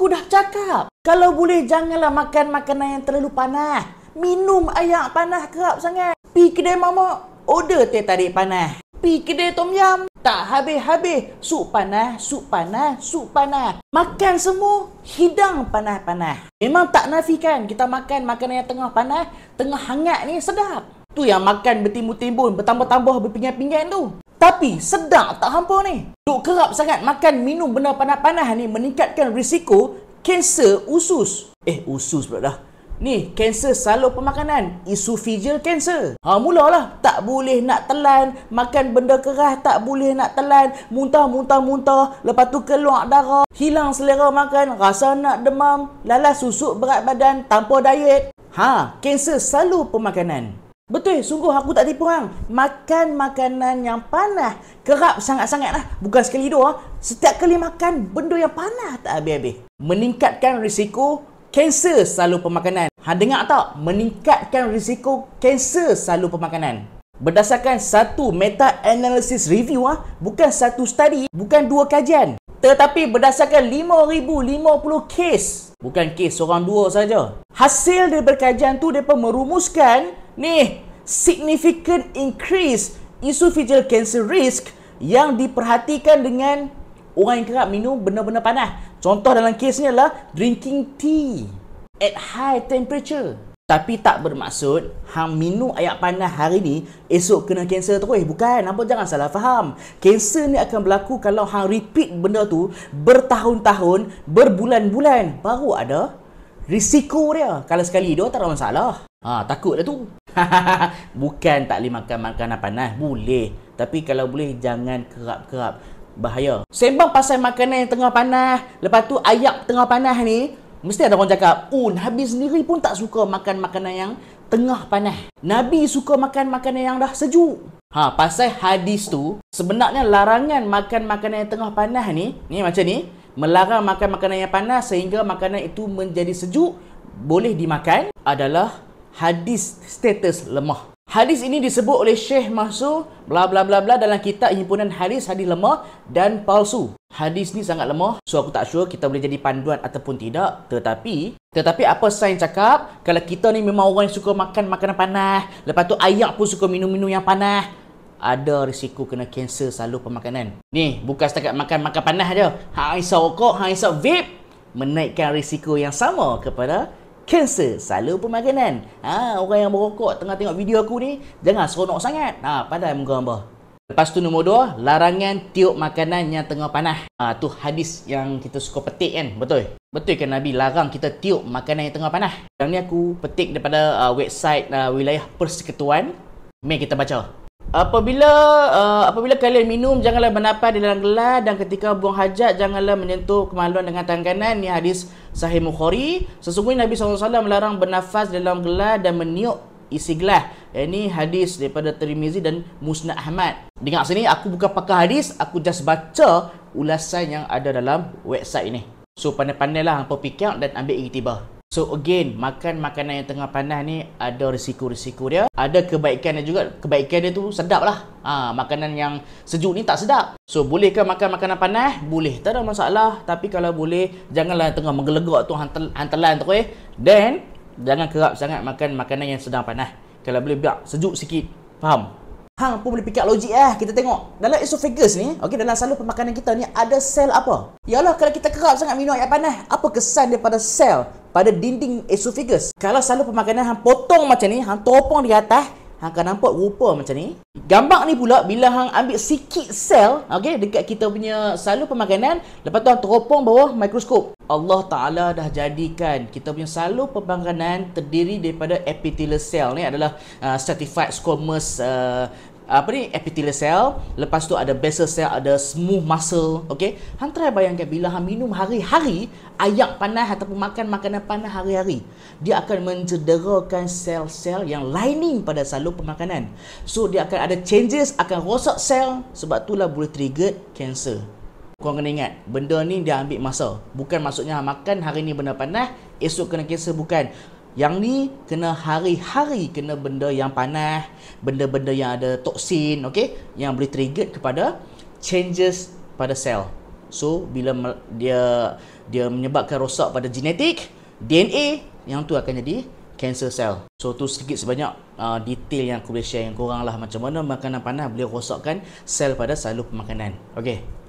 Aku dah cakap. Kalau boleh janganlah makan makanan yang terlalu panas. Minum air panas kerap sangat. Pi kedai mamak, order teh tarik panas. Pi kedai tom yam, tak habis-habis. Sup panas, sup panas, sup panas. Makan semua, hidang panas-panas. Memang tak nafikan kita makan makanan yang tengah panas, tengah hangat ni sedap. Tu yang makan bertimbun-timbun, bertambah-tambah berpinggan-pinggan tu. Tapi sedap tak hampa ni. Duk kerap sangat makan minum benda panas-panas ni meningkatkan risiko kanser usus. Eh usus pula dah. Ni, kanser saluran pemakanan, esophageal cancer. Ha mulalah, tak boleh nak telan, makan benda keras tak boleh nak telan, muntah-muntah-muntah, lepas tu keluar darah, hilang selera makan, rasa nak demam, lalas susuk berat badan tanpa diet. Ha, kanser saluran pemakanan. Betul, sungguh aku tak tipu hang. Makan makanan yang panas, kerap sangat-sangat lah. Bukan sekali dua, ah. setiap kali makan benda yang panas tak habis-habis. Meningkatkan risiko kanser selalu pemakanan. Ha dengar tak? Meningkatkan risiko kanser selalu pemakanan. Berdasarkan satu meta analysis review ah, bukan satu study, bukan dua kajian. Tetapi berdasarkan 5050 case, bukan case seorang dua saja. Hasil daripada kajian tu depa merumuskan ni significant increase esophageal cancer risk yang diperhatikan dengan orang yang kerap minum benar-benar panas. Contoh dalam kes ni adalah drinking tea at high temperature. Tapi tak bermaksud hang minum air panas hari ni esok kena kanser Eh Bukan, nampak jangan salah faham. Kanser ni akan berlaku kalau hang repeat benda tu bertahun-tahun, berbulan-bulan baru ada risiko dia. Kalau sekali dia tak ada masalah. Ha, takutlah tu. Bukan tak boleh makan makanan panas. Boleh. Tapi kalau boleh, jangan kerap-kerap. Bahaya. Sembang pasal makanan yang tengah panas. Lepas tu, ayak tengah panas ni. Mesti ada orang cakap, Un, oh, Habib sendiri pun tak suka makan makanan yang tengah panas. Nabi suka makan makanan yang dah sejuk. Ha, pasal hadis tu, sebenarnya larangan makan makanan yang tengah panas ni, ni macam ni, melarang makan makanan yang panas sehingga makanan itu menjadi sejuk, boleh dimakan adalah hadis status lemah. Hadis ini disebut oleh Syekh Mahsu bla bla bla bla dalam kitab himpunan hadis hadis lemah dan palsu. Hadis ni sangat lemah. So aku tak sure kita boleh jadi panduan ataupun tidak. Tetapi tetapi apa sains cakap kalau kita ni memang orang yang suka makan makanan panas, lepas tu ayak pun suka minum-minum yang panas, ada risiko kena kanser saluran pemakanan. Ni, bukan setakat makan makan panas aja. Hang isap rokok, hang isap vape menaikkan risiko yang sama kepada kanser selalu pemakanan. Ha, orang yang merokok tengah tengok video aku ni, jangan seronok sangat. Ha, padan muka hamba. Lepas tu nombor dua, larangan tiup makanan yang tengah panas. Ha, tu hadis yang kita suka petik kan, betul? Betul kan Nabi larang kita tiup makanan yang tengah panas? Yang ni aku petik daripada uh, website uh, wilayah persekutuan. Mari kita baca. Apabila uh, apabila kalian minum janganlah bernafas di dalam gelas dan ketika buang hajat janganlah menyentuh kemaluan dengan tangan kanan ni hadis sahih Bukhari sesungguhnya Nabi SAW melarang bernafas di dalam gelas dan meniup isi gelas ini hadis daripada Tirmizi dan Musnad Ahmad dengar sini aku bukan pakai hadis aku just baca ulasan yang ada dalam website ini so pandai-pandailah hangpa fikir dan ambil iktibar So again, makan makanan yang tengah panas ni ada risiko-risiko dia. Ada kebaikan dia juga. Kebaikan dia tu sedap lah. Ha, makanan yang sejuk ni tak sedap. So bolehkah makan makanan panas? Boleh. Tak ada masalah. Tapi kalau boleh, janganlah tengah menggelegak tu hantelan tu eh. Then, jangan kerap sangat makan makanan yang sedang panas. Kalau boleh, biar sejuk sikit. Faham? Hang pun boleh pick logik eh. Kita tengok. Dalam esophagus ni, okay, dalam salur pemakanan kita ni ada sel apa? Yalah, kalau kita kerap sangat minum air panas, apa kesan dia pada sel pada dinding esophagus? Kalau salur pemakanan hang potong macam ni, hang topong di atas, hang akan nampak rupa macam ni. Gambar ni pula bila hang ambil sikit sel, okay, dekat kita punya salur pemakanan, lepas tu hang teropong bawah mikroskop. Allah Ta'ala dah jadikan kita punya salur pemakanan terdiri daripada epithelial cell ni adalah uh, stratified squamous uh, apa ni epithelial cell lepas tu ada basal cell ada smooth muscle okey hang try bayangkan bila hang minum hari-hari air panas ataupun makan makanan panas hari-hari dia akan mencederakan sel-sel yang lining pada salur pemakanan so dia akan ada changes akan rosak sel sebab itulah boleh trigger cancer kau kena ingat benda ni dia ambil masa bukan maksudnya makan hari ni benda panas esok kena cancer bukan yang ni kena hari-hari kena benda yang panas, benda-benda yang ada toksin, okey, yang boleh trigger kepada changes pada sel. So bila dia dia menyebabkan rosak pada genetik, DNA yang tu akan jadi cancer cell. So tu sedikit sebanyak uh, detail yang aku boleh share dengan korang lah macam mana makanan panas boleh rosakkan sel pada saluran pemakanan. Okey.